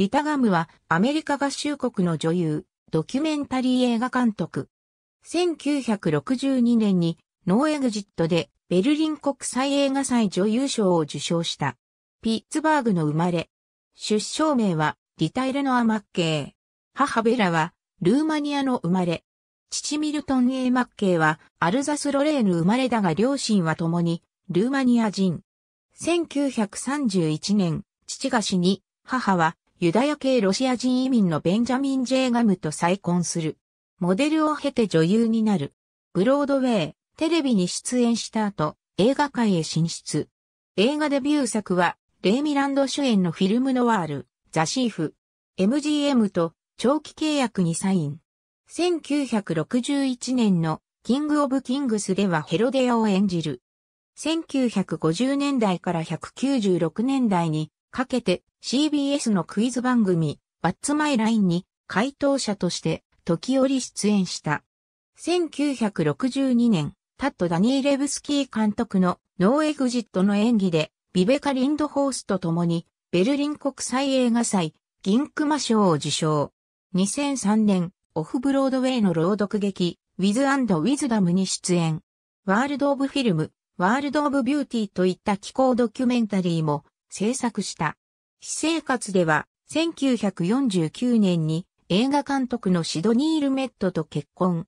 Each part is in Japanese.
リタガムはアメリカ合衆国の女優、ドキュメンタリー映画監督。1962年にノーエグジットでベルリン国際映画祭女優賞を受賞した。ピッツバーグの生まれ。出生名はリタイレノア・マッケー。母ベラはルーマニアの生まれ。父ミルトン・エー・マッケーはアルザス・ロレーヌ生まれだが両親は共にルーマニア人。1931年、父が死に、母はユダヤ系ロシア人移民のベンジャミン・ジェーガムと再婚する。モデルを経て女優になる。ブロードウェイ、テレビに出演した後、映画界へ進出。映画デビュー作は、レイ・ミランド主演のフィルムノワール、ザ・シーフ、MGM と長期契約にサイン。1961年のキング・オブ・キングスではヘロデアを演じる。1950年代から196年代にかけて CBS のクイズ番組、バッツマイラインに回答者として時折出演した。1962年、タッド・ダニー・レブスキー監督のノーエグジットの演技で、ビベカ・リンドホースと共に、ベルリン国際映画祭、銀熊賞を受賞。2003年、オフブロードウェイの朗読劇、ウィズ・アンド・ウィズダムに出演。ワールド・オブ・フィルム、ワールド・オブ・ビューティーといった気候ドキュメンタリーも制作した。私生活では、1949年に映画監督のシドニー・ルメットと結婚。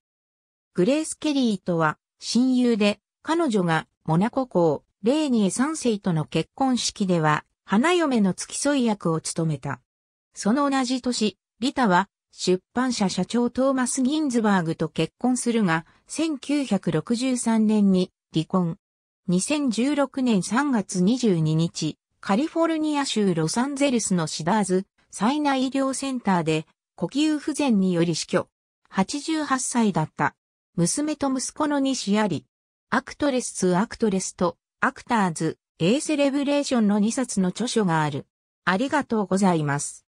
グレース・ケリーとは親友で、彼女がモナコ公、レーニエ三世との結婚式では、花嫁の付き添い役を務めた。その同じ年、リタは出版社社長トーマス・ギンズバーグと結婚するが、1963年に離婚。2016年3月22日、カリフォルニア州ロサンゼルスのシダーズ、災難医療センターで呼吸不全により死去。88歳だった。娘と息子の西あり、アクトレス2アクトレスとアクターズ、A セレブレーションの2冊の著書がある。ありがとうございます。